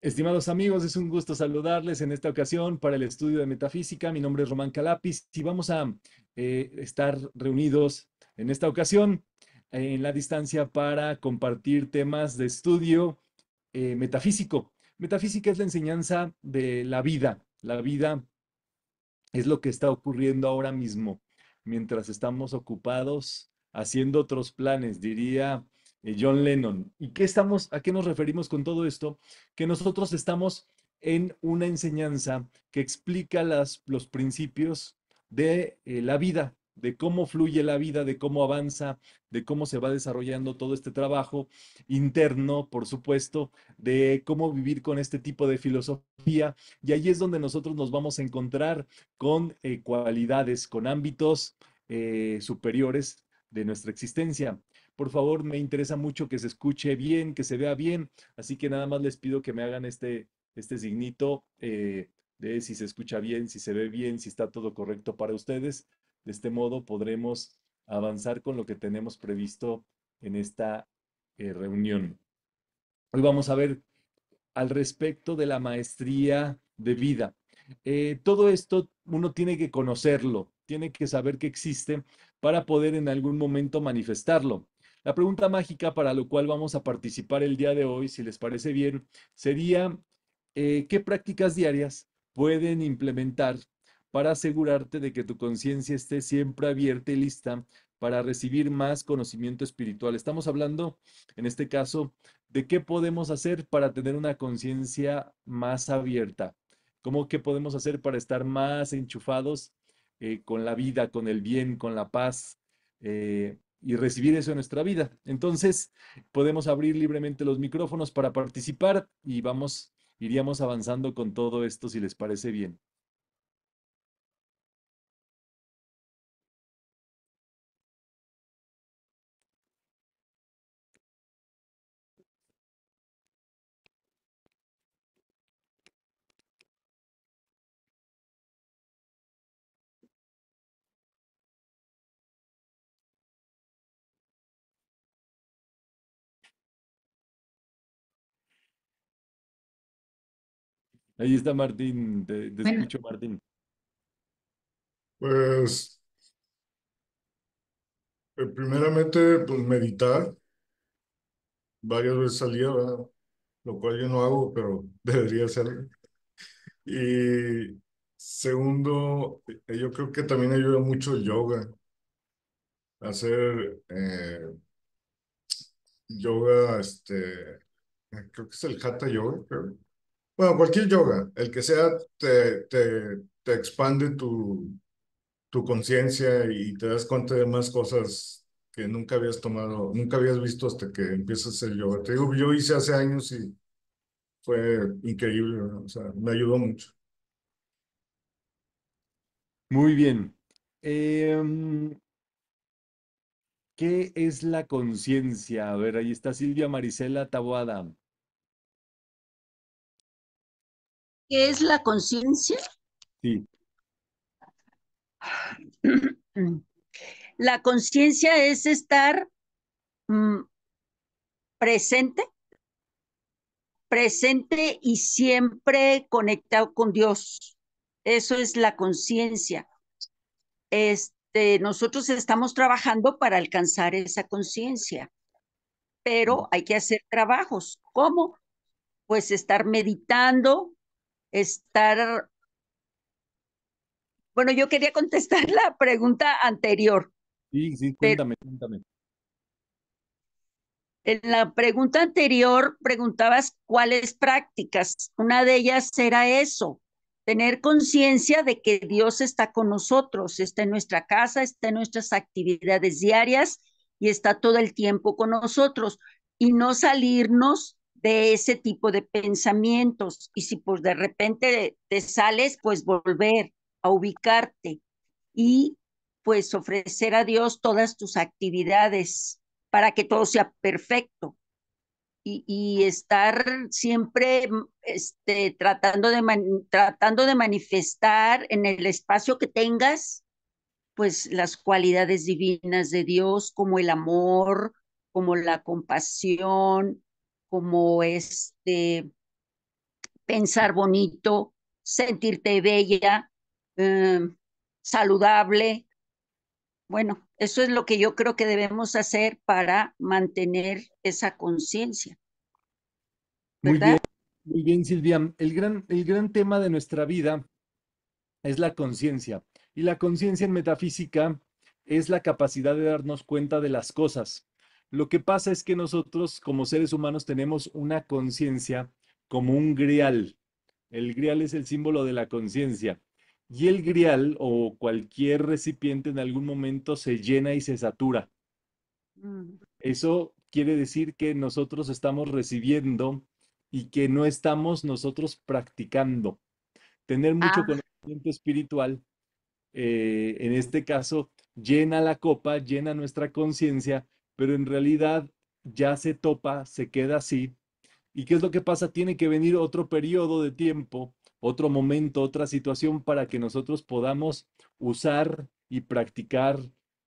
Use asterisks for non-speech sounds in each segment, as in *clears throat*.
Estimados amigos, es un gusto saludarles en esta ocasión para el estudio de metafísica. Mi nombre es Román Calapis y vamos a eh, estar reunidos en esta ocasión eh, en la distancia para compartir temas de estudio eh, metafísico. Metafísica es la enseñanza de la vida. La vida es lo que está ocurriendo ahora mismo, mientras estamos ocupados haciendo otros planes, diría eh, John Lennon. ¿Y qué estamos, a qué nos referimos con todo esto? Que nosotros estamos en una enseñanza que explica los principios de eh, la vida, de cómo fluye la vida, de cómo avanza, de cómo se va desarrollando todo este trabajo interno, por supuesto, de cómo vivir con este tipo de filosofía. Y ahí es donde nosotros nos vamos a encontrar con eh, cualidades, con ámbitos superiores de nuestra existencia. Por favor, me interesa mucho que se escuche bien, que se vea bien. Así que nada más les pido que me hagan este, este signito eh, de si se escucha bien, si se ve bien, si está todo correcto para ustedes. De este modo podremos avanzar con lo que tenemos previsto en esta eh, reunión. Hoy vamos a ver al respecto de la maestría de vida. Eh, todo esto uno tiene que conocerlo, tiene que saber que existe para poder en algún momento manifestarlo. La pregunta mágica para lo cual vamos a participar el día de hoy, si les parece bien, sería eh, qué prácticas diarias pueden implementar para asegurarte de que tu conciencia esté siempre abierta y lista para recibir más conocimiento espiritual. Estamos hablando, en este caso, de qué podemos hacer para tener una conciencia más abierta, cómo qué podemos hacer para estar más enchufados eh, con la vida, con el bien, con la paz, eh, y recibir eso en nuestra vida. Entonces, podemos abrir libremente los micrófonos para participar y vamos, iríamos avanzando con todo esto si les parece bien. Ahí está Martín, te, escucho Martín. Pues, eh, primeramente, pues meditar. Varias veces al día, ¿verdad? Lo cual yo no hago, pero *laughs* debería ser. Y segundo, eh, yo creo que también ayuda mucho el yoga. Hacer eh, yoga, este, creo que es el Hatha Yoga, pero... Bueno, cualquier yoga, el que sea, te, expande tu, tu conciencia y te das cuenta de más cosas que nunca habías tomado, nunca habías visto hasta que empiezas el yoga. yo hice hace años y fue increíble, o sea, me ayudó mucho. Muy bien. Em, ¿Qué es la conciencia? A ver, ahí está Silvia Marisela Taboada. ¿Qué es la conciencia? Sí. La conciencia es estar mm, presente, presente y siempre conectado con Dios. Eso es la conciencia. Este, nosotros estamos trabajando para alcanzar esa conciencia, pero hay que hacer trabajos. ¿Cómo? Pues estar meditando, estar... Bueno, yo quería contestar *laughs* la pregunta anterior. Sí, sí, cuéntame, cuéntame. En la pregunta anterior preguntabas cuáles prácticas. Una de ellas era eso, tener conciencia de que Dios está con nosotros, está en nuestra casa, está en nuestras actividades diarias y está todo el tiempo con nosotros y no salirnos de ese tipo de pensamientos y si pues de repente te sales, pues volver a ubicarte y pues ofrecer a Dios todas tus actividades para que todo sea perfecto y, estar siempre mm, este, tratando, de tratando de manifestar en el espacio que tengas pues las cualidades divinas de Dios como el amor, como la compasión, como este, pensar bonito, sentirte bella, em, saludable. Bueno, eso es lo que yo creo que debemos hacer para mantener esa conciencia. Muy bien, muy bien, Silvia. El gran, el gran tema de nuestra vida es la conciencia. Y la conciencia en metafísica es la capacidad de darnos cuenta de las cosas, lo que pasa es que nosotros como seres humanos tenemos una conciencia como un grial. El grial es el símbolo de la conciencia. Y el grial o cualquier recipiente en algún momento se llena y se satura. Mm. Eso quiere decir que nosotros estamos recibiendo y que no estamos nosotros practicando. Tener mucho ah. conocimiento espiritual, eh, en este caso, llena la copa, llena nuestra conciencia pero en realidad ya se topa, se queda así. ¿Y qué es lo que pasa? Tiene que venir otro periodo de tiempo, otro momento, otra situación para que nosotros podamos usar y practicar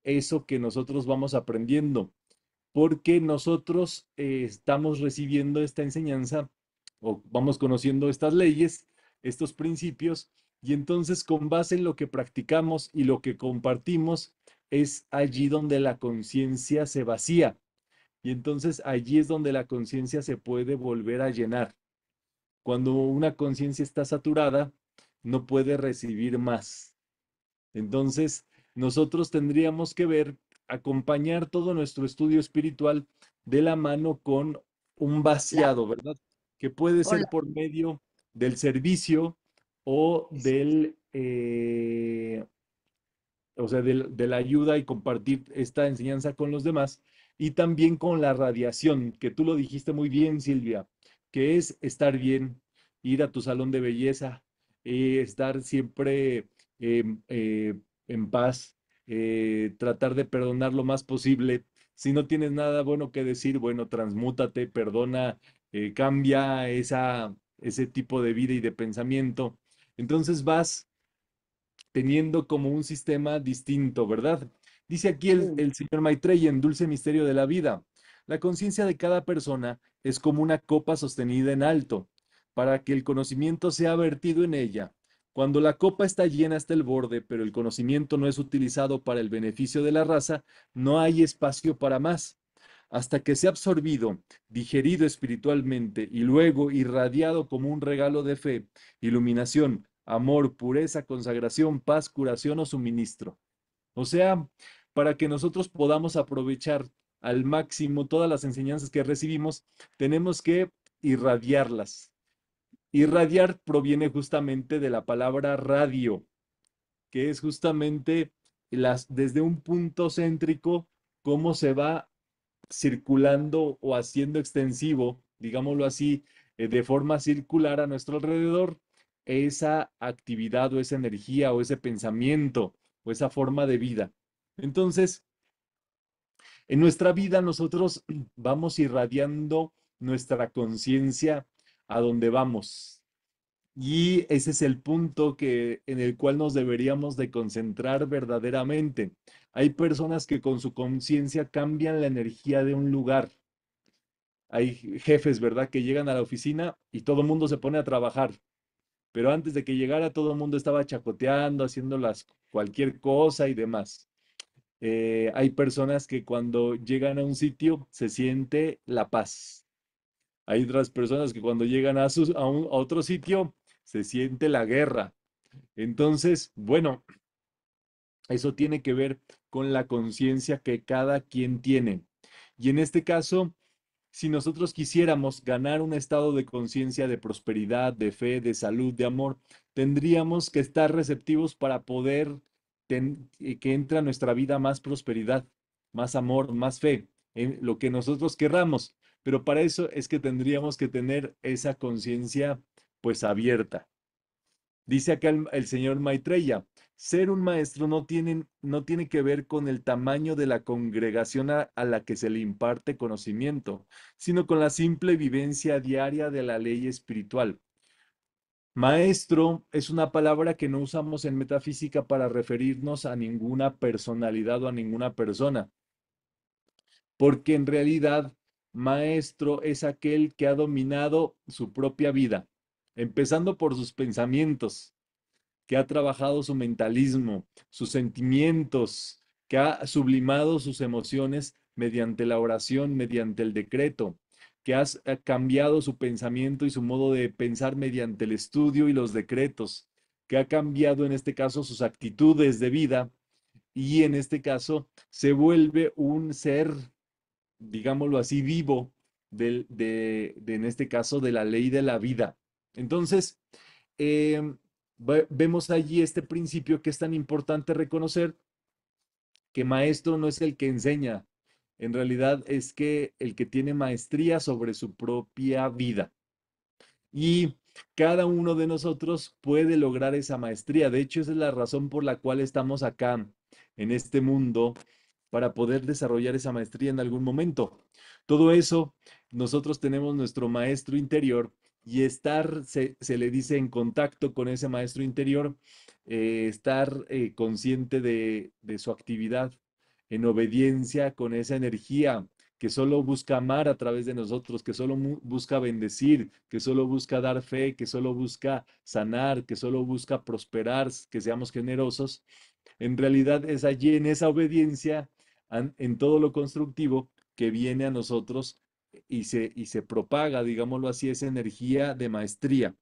eso que nosotros vamos aprendiendo, porque nosotros eh, estamos recibiendo esta enseñanza o vamos conociendo estas leyes, estos principios, y entonces con base en lo que practicamos y lo que compartimos, es allí donde la conciencia se vacía. Y entonces allí es donde la conciencia se puede volver a llenar. Cuando una conciencia está saturada, no puede recibir más. Entonces, nosotros tendríamos que ver, acompañar todo nuestro estudio espiritual de la mano con un vaciado, ¿verdad? Que puede ser por medio del servicio o del, eh, o sea, de, la ayuda y compartir esta enseñanza con los demás y también con la radiación, que tú lo dijiste muy bien, Silvia, que es estar bien, ir a tu salón de belleza, eh, estar siempre em, eh, en paz, eh, tratar de perdonar lo más posible. Si no tienes nada bueno que decir, bueno, transmútate, perdona, cambia esa, ese tipo de vida y de pensamiento. Entonces vas teniendo como un sistema distinto, ¿verdad? Dice aquí el, señor Maitrey en Dulce Misterio de la Vida, la conciencia de cada persona es como una copa sostenida en alto, para que el conocimiento sea vertido en ella. Cuando la copa está llena hasta el borde, pero el conocimiento no es utilizado para el beneficio de la raza, no hay espacio para más. Hasta que sea absorbido, digerido espiritualmente y luego irradiado como un regalo de fe, iluminación, amor, pureza, consagración, paz, curación o suministro. O sea, para que nosotros podamos aprovechar al máximo todas las enseñanzas que recibimos, tenemos que irradiarlas. Irradiar proviene justamente de la palabra radio, que es justamente las, desde un punto céntrico cómo se va circulando o haciendo extensivo, digámoslo así, eh, de forma circular a nuestro alrededor esa actividad o esa energía o ese pensamiento o esa forma de vida. Entonces, en nuestra vida nosotros *clears throat* vamos irradiando nuestra conciencia a donde vamos. Y ese es el punto que, en el cual nos deberíamos de concentrar verdaderamente. Hay personas que con su conciencia cambian la energía de un lugar. Hay jefes, ¿verdad?, que llegan a la oficina y todo el mundo se pone a trabajar pero antes de que llegara todo el mundo estaba chacoteando, haciendo las, cualquier cosa y demás. Eh, hay personas que cuando llegan a un sitio se siente la paz. Hay otras personas que cuando llegan a otro sitio se siente la guerra. Entonces, bueno, eso tiene que ver con la conciencia que cada quien tiene. Y en este caso, si nosotros quisiéramos ganar un estado de conciencia de prosperidad, de fe, de salud, de amor, tendríamos que estar receptivos para poder eh, que entre a nuestra vida más prosperidad, más amor, más fe, en lo que nosotros querramos. Pero para eso es que tendríamos que tener esa conciencia pues abierta. Dice acá el señor Maitreya, ser un maestro no tiene, no tiene que ver con el tamaño de la congregación a, a la que se le imparte conocimiento, sino con la simple vivencia diaria de la ley espiritual. Maestro es una palabra que no usamos en metafísica para referirnos a ninguna personalidad o a ninguna persona, porque en realidad maestro es aquel que ha dominado su propia vida, empezando por sus pensamientos, que ha trabajado su mentalismo, sus sentimientos, que ha sublimado sus emociones mediante la oración, mediante el decreto, que ha eh, cambiado su pensamiento y su modo de pensar mediante el estudio y los decretos, que ha cambiado en este caso sus actitudes de vida y en este caso se vuelve un ser, digámoslo así, vivo de, en este caso de la ley de la vida. Entonces, em, vemos allí este principio que es tan importante reconocer, que maestro no es el que enseña, en realidad es que el que tiene maestría sobre su propia vida. Y cada uno de nosotros puede lograr esa maestría. De hecho, esa es la razón por la cual estamos acá, en este mundo, para poder desarrollar esa maestría en algún momento. Todo eso, nosotros tenemos nuestro maestro interior y estar, se, le dice, en contacto con ese maestro interior, eh, estar eh, consciente de, de, su actividad, en obediencia con esa energía que solo busca amar a través de nosotros, que solo busca bendecir, que solo busca dar fe, que solo busca sanar, que solo busca prosperar, que seamos generosos. En realidad es allí en esa obediencia, en todo lo constructivo, que viene a nosotros y se, y se propaga, digámoslo así, esa energía de maestría.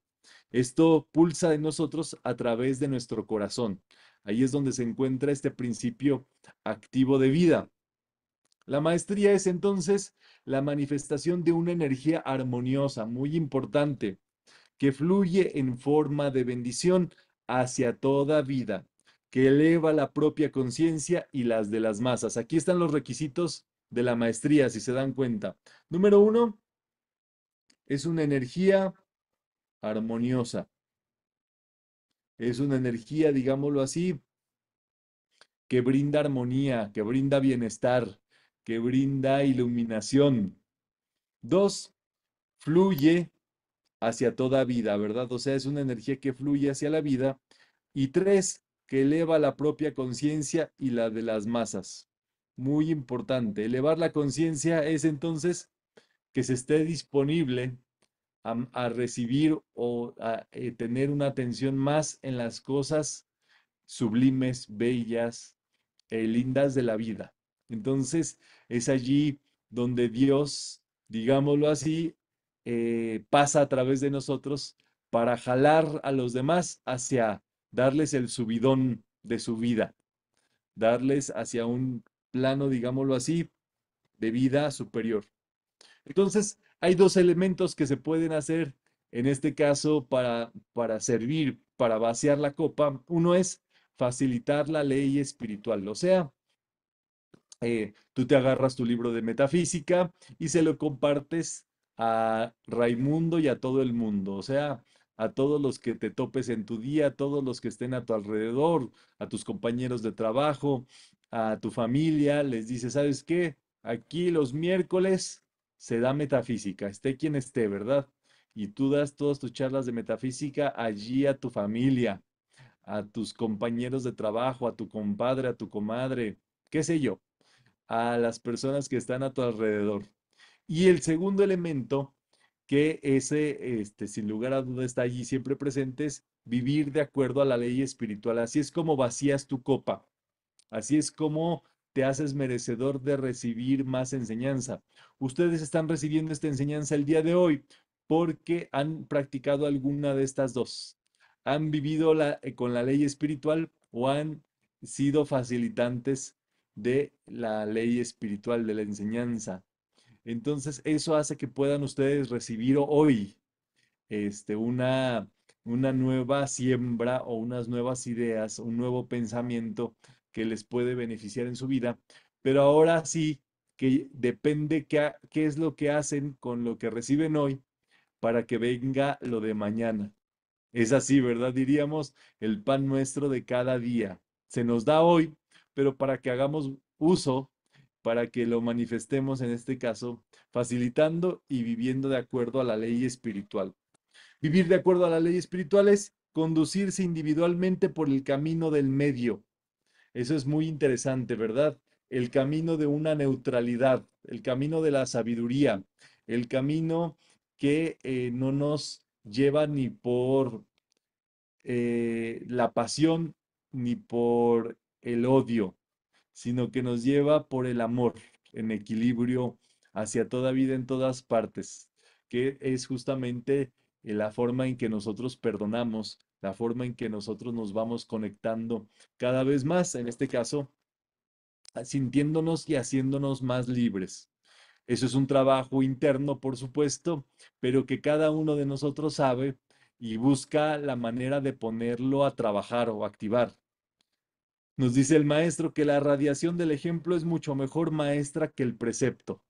Esto pulsa en nosotros a través de nuestro corazón. Ahí es donde se encuentra este principio activo de vida. La maestría es entonces la manifestación de una energía armoniosa, muy importante, que fluye en forma de bendición hacia toda vida, que eleva la propia conciencia y las de las masas. Aquí están los requisitos de la maestría, si se dan cuenta. Número uno, es una energía armoniosa. Es una energía, digámoslo así, que brinda armonía, que brinda bienestar, que brinda iluminación. Dos, fluye hacia toda vida, ¿verdad? O sea, es una energía que fluye hacia la vida. Y tres, que eleva la propia conciencia y la de las masas muy importante. Elevar la conciencia es entonces que se esté disponible a, recibir o a eh, tener una atención más en las cosas sublimes, bellas, eh, lindas de la vida. Entonces es allí donde Dios, digámoslo así, eh, pasa a través de nosotros para jalar a los demás hacia darles el subidón de su vida, darles hacia un plano, digámoslo así, de vida superior. Entonces, hay dos elementos que se pueden hacer en este caso para, para servir, para vaciar la copa. Uno es facilitar la ley espiritual, o sea, eh, tú te agarras tu libro de metafísica y se lo compartes a Raimundo y a todo el mundo, o sea, a todos los que te topes en tu día, a todos los que estén a tu alrededor, a tus compañeros de trabajo, a tu familia, les dices, ¿sabes qué? Aquí los miércoles se da metafísica, esté quien esté, ¿verdad? Y tú das todas tus charlas de metafísica allí a tu familia, a tus compañeros de trabajo, a tu compadre, a tu comadre, qué sé yo, a las personas que están a tu alrededor. Y el segundo elemento, que ese, este, sin lugar a duda está allí siempre presente, es vivir de acuerdo a la ley espiritual. Así es como vacías tu copa. Así es como te haces merecedor de recibir más enseñanza. Ustedes están recibiendo esta enseñanza el día de hoy porque han practicado alguna de estas dos. Han vivido eh, con la ley espiritual o han sido facilitantes de la ley espiritual, de la enseñanza. Entonces, eso hace que puedan ustedes recibir hoy este, una, una nueva siembra o unas nuevas ideas, un nuevo pensamiento que les puede beneficiar en su vida, pero ahora sí que depende qué, qué es lo que hacen con lo que reciben hoy para que venga lo de mañana. Es así, ¿verdad? Diríamos el pan nuestro de cada día. Se nos da hoy, pero para que hagamos uso, para que lo manifestemos en este caso, facilitando y viviendo de acuerdo a la ley espiritual. Vivir de acuerdo a la ley espiritual es conducirse individualmente por el camino del medio, eso es muy interesante, ¿verdad? El camino de una neutralidad, el camino de la sabiduría, el camino que eh, no nos lleva ni por eh, la pasión ni por el odio, sino que nos lleva por el amor en equilibrio hacia toda vida en todas partes, que es justamente la forma en que nosotros perdonamos la forma en que nosotros nos vamos conectando cada vez más, en este caso, sintiéndonos y haciéndonos más libres. Eso es un trabajo interno, por supuesto, pero que cada uno de nosotros sabe y busca la manera de ponerlo a trabajar o activar. Nos dice el maestro que la radiación del ejemplo es mucho mejor maestra que el precepto.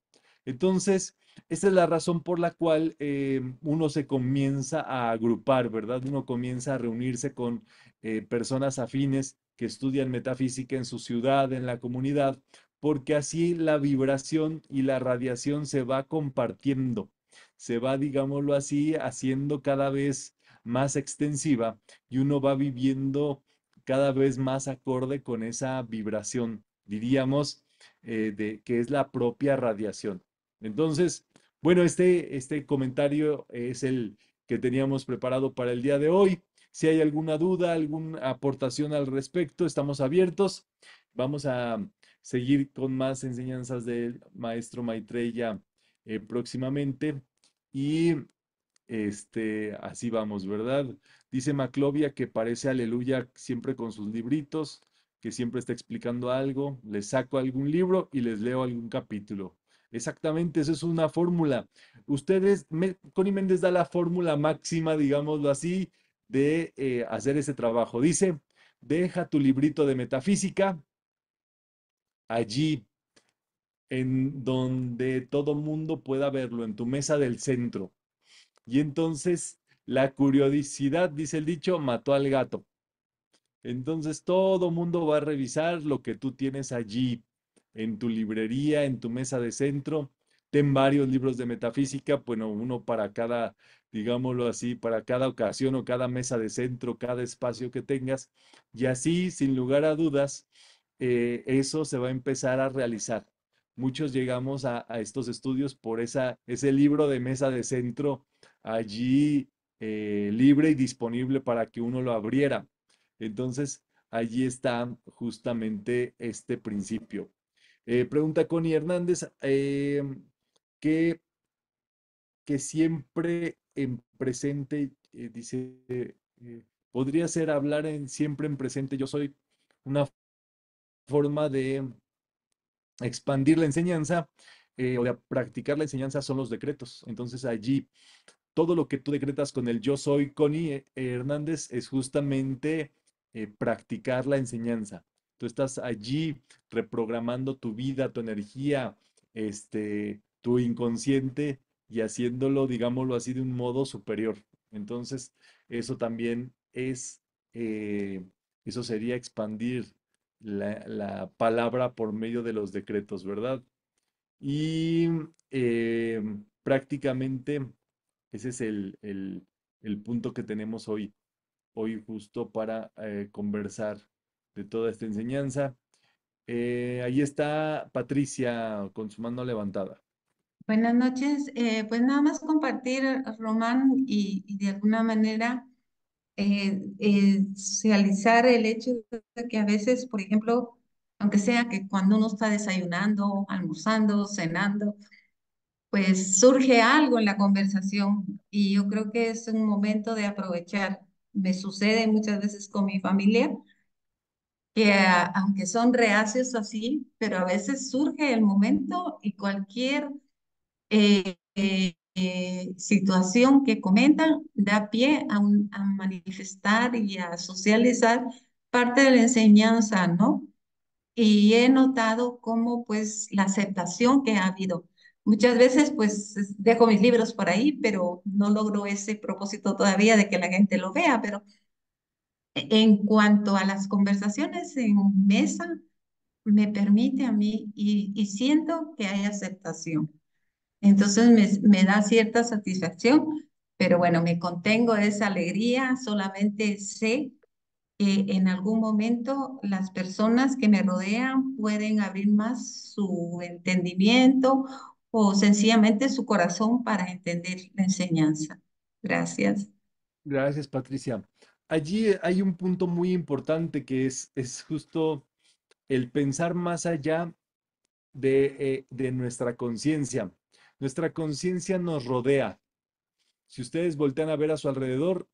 Entonces, esa es la razón por la cual eh, uno se comienza a agrupar, ¿verdad? Uno comienza a reunirse con eh, personas afines que estudian metafísica en su ciudad, en la comunidad, porque así la vibración y la radiación se va compartiendo, se va, digámoslo así, haciendo cada vez más extensiva y uno va viviendo cada vez más acorde con esa vibración, diríamos, eh, de, que es la propia radiación. Entonces, bueno, este, este comentario es el que teníamos preparado para el día de hoy. Si hay alguna duda, alguna aportación al respecto, estamos abiertos. Vamos a seguir con más enseñanzas del maestro Maitreya eh, próximamente. Y este, así vamos, ¿verdad? Dice Maclovia que parece aleluya siempre con sus libritos, que siempre está explicando algo. Les saco algún libro y les leo algún capítulo. Exactamente, eso es una fórmula. Ustedes, Connie Méndez da la fórmula máxima, digámoslo así, de eh, hacer ese trabajo. Dice, deja tu librito de metafísica allí en donde todo mundo pueda verlo, en tu mesa del centro. Y entonces la curiosidad, dice el dicho, mató al gato. Entonces todo mundo va a revisar lo que tú tienes allí en tu librería, en tu mesa de centro. Ten varios libros de metafísica, bueno, uno para cada, digámoslo así, para cada ocasión o cada mesa de centro, cada espacio que tengas. Y así, sin lugar a dudas, eh, eso se va a empezar a realizar. Muchos llegamos a, estos estudios por esa, ese libro de mesa de centro allí eh, libre y disponible para que uno lo abriera. Entonces, allí está justamente este principio. Eh, pregunta Connie Hernández, em, que, siempre en presente, eh, dice, eh, podría ser hablar en siempre en presente, yo soy una forma de expandir la enseñanza o de practicar la enseñanza son los decretos. Entonces allí todo lo que tú decretas con el yo soy Connie Hernández es justamente practicar la enseñanza. Tú estás allí reprogramando tu vida, tu energía, este, tu inconsciente y haciéndolo, digámoslo así, de un modo superior. Entonces, eso también es, eh, eso sería expandir la, palabra por medio de los decretos, ¿verdad? Y eh, prácticamente ese es el, punto que tenemos hoy, hoy justo para eh, conversar de toda esta enseñanza. Eh, ahí está Patricia con su mano levantada. Buenas noches. Eh, pues nada más compartir, Román, y, de alguna manera eh, socializar el hecho de que a veces, por ejemplo, aunque sea que cuando uno está desayunando, almorzando, cenando, pues surge algo en la conversación y yo creo que es un momento de aprovechar. Me sucede muchas veces con mi familia aunque son reacios así, pero a veces surge el momento y cualquier eh, eh, eh, situación que comentan da pie a, a manifestar y a socializar parte de la enseñanza, ¿no? Y he notado cómo pues la aceptación que ha habido. Muchas veces pues dejo mis libros por ahí, pero no logro ese propósito todavía de que la gente lo vea, pero en cuanto a las conversaciones en mesa, me permite a mí y, siento que hay aceptación. Entonces me, da cierta satisfacción, pero bueno, me contengo esa alegría, solamente sé que en algún momento las personas que me rodean pueden abrir más su entendimiento o sencillamente su corazón para entender la enseñanza. Gracias. Gracias, Patricia allí eh, hay un punto muy importante que es, es justo el pensar más allá de, eh, de nuestra conciencia. Nuestra conciencia nos rodea. Si ustedes voltean a ver a su alrededor,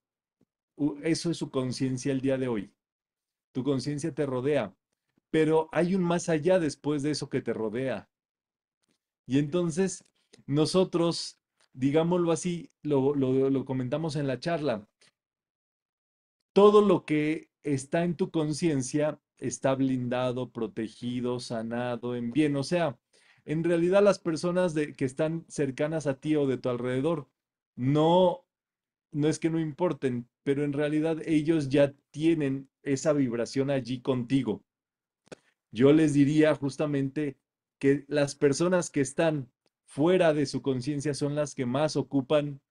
eso es su conciencia el día de hoy. Tu conciencia te rodea, pero hay un más allá después de eso que te rodea. Y entonces nosotros, digámoslo así, lo comentamos en la charla, todo lo que está en tu conciencia está blindado, protegido, sanado, en bien. O sea, en realidad las personas que están cercanas a ti o de tu alrededor, no, no es que no importen, pero en realidad ellos ya tienen esa vibración allí contigo. Yo les diría justamente que las personas que están fuera de su conciencia son las que más ocupan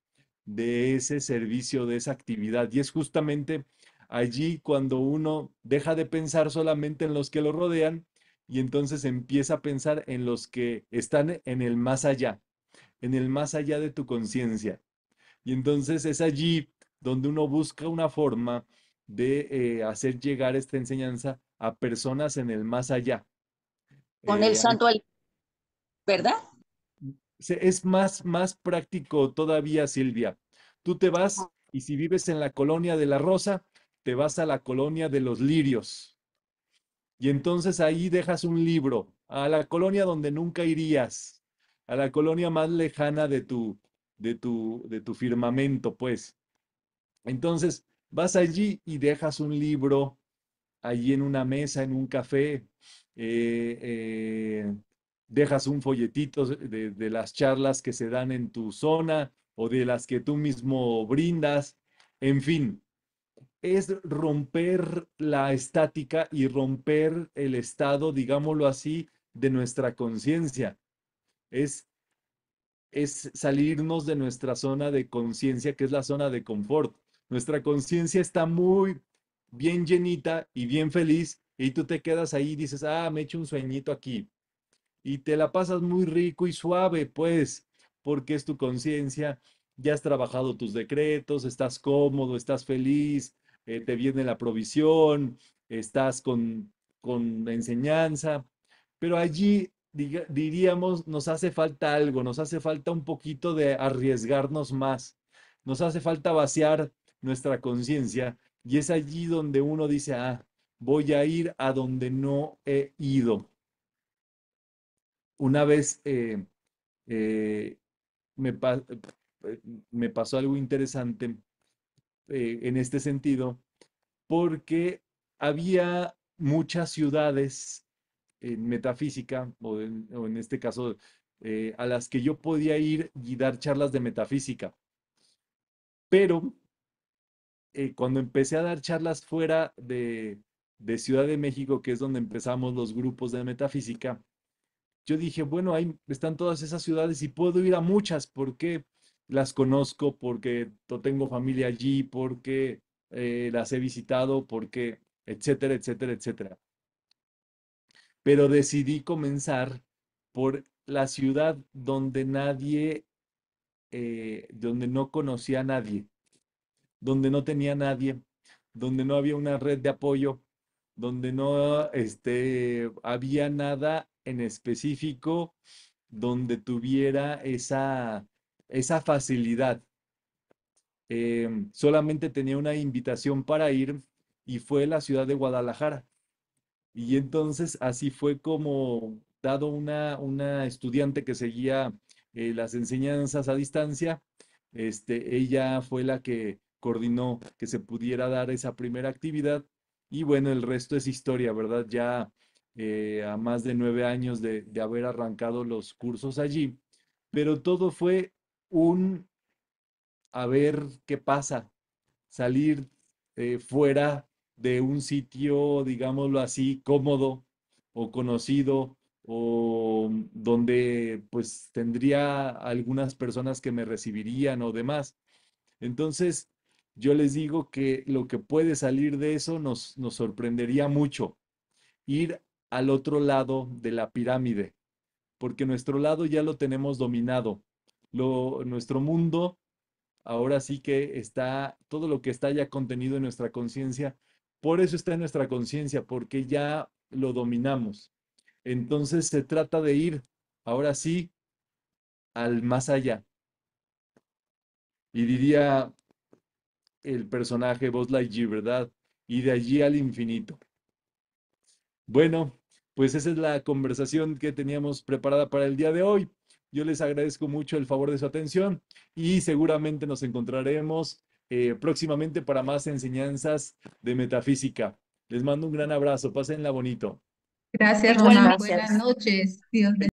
de ese servicio, de esa actividad. Y es justamente allí cuando uno deja de pensar solamente en los que lo rodean y entonces empieza a pensar en los que están en el más allá, en el más allá de tu conciencia. Y entonces es allí donde uno busca una forma de eh, hacer llegar esta enseñanza a personas en el más allá. Con el eh, santo, al... ¿verdad? es más, más práctico todavía, Silvia. Tú te vas y si vives en la colonia de la rosa, te vas a la colonia de los lirios. Y entonces ahí dejas un libro, a la colonia donde nunca irías, a la colonia más lejana de tu, de tu, de tu firmamento, pues. Entonces vas allí y dejas un libro allí en una mesa, en un café, eh, eh, dejas un folletito de, las charlas que se dan en tu zona o de las que tú mismo brindas, en fin, es romper la estática y romper el estado, digámoslo así, de nuestra conciencia. Es, es salirnos de nuestra zona de conciencia, que es la zona de confort. Nuestra conciencia está muy bien llenita y bien feliz, y tú te quedas ahí y dices, ah, me he hecho un sueñito aquí, y te la pasas muy rico y suave, pues, porque es tu conciencia, ya has trabajado tus decretos, estás cómodo, estás feliz, eh, te viene la provisión, estás con, con enseñanza, pero allí diríamos, nos hace falta algo, nos hace falta un poquito de arriesgarnos más, nos hace falta vaciar nuestra conciencia y es allí donde uno dice, ah, voy a ir a donde no he ido una vez eh, eh, eh, me, pasó algo interesante en este sentido, porque había muchas ciudades en metafísica, o en, este caso, a las que yo podía ir y dar charlas de metafísica. Pero cuando empecé a dar charlas fuera de Ciudad de México, que es donde empezamos los grupos de metafísica, yo dije, bueno, ahí están todas esas ciudades y puedo ir a muchas porque las conozco, porque tengo familia allí, porque eh, las he visitado, porque, etcétera, etcétera, etcétera. Pero decidí comenzar por la ciudad donde nadie, eh, donde no conocía a nadie, donde no tenía nadie, donde no había una red de apoyo, donde no este, había nada en específico donde tuviera esa, esa facilidad. Em, solamente tenía una invitación para ir y fue la ciudad de Guadalajara. Y entonces así fue como, dado una, una estudiante que seguía eh, las enseñanzas a distancia, este, ella fue la que coordinó que se pudiera dar esa primera actividad. Y bueno, el resto es historia, ¿verdad? Ya eh, a más de nueve años de, haber arrancado los cursos allí, pero todo fue un a ver qué pasa, salir eh, fuera de un sitio, digámoslo así, cómodo o conocido o donde pues tendría algunas personas que me recibirían o demás. Entonces, yo les digo que lo que puede salir de eso nos, nos sorprendería mucho. Ir al otro lado de la pirámide, porque nuestro lado ya lo tenemos dominado. Lo, nuestro mundo ahora sí que está, todo lo que está ya contenido en nuestra conciencia, por eso está en nuestra conciencia, porque ya lo dominamos. Entonces se trata de ir ahora sí al más allá. Y diría el personaje voz Lightyear, ¿verdad? Y de allí al infinito. Bueno, pues esa es la conversación que teníamos preparada para el día de hoy. Yo les agradezco mucho el favor de su atención y seguramente nos encontraremos eh, próximamente para más enseñanzas de metafísica. Les mando un gran abrazo, pásenla bonito. Gracias, Juan. buenas noches.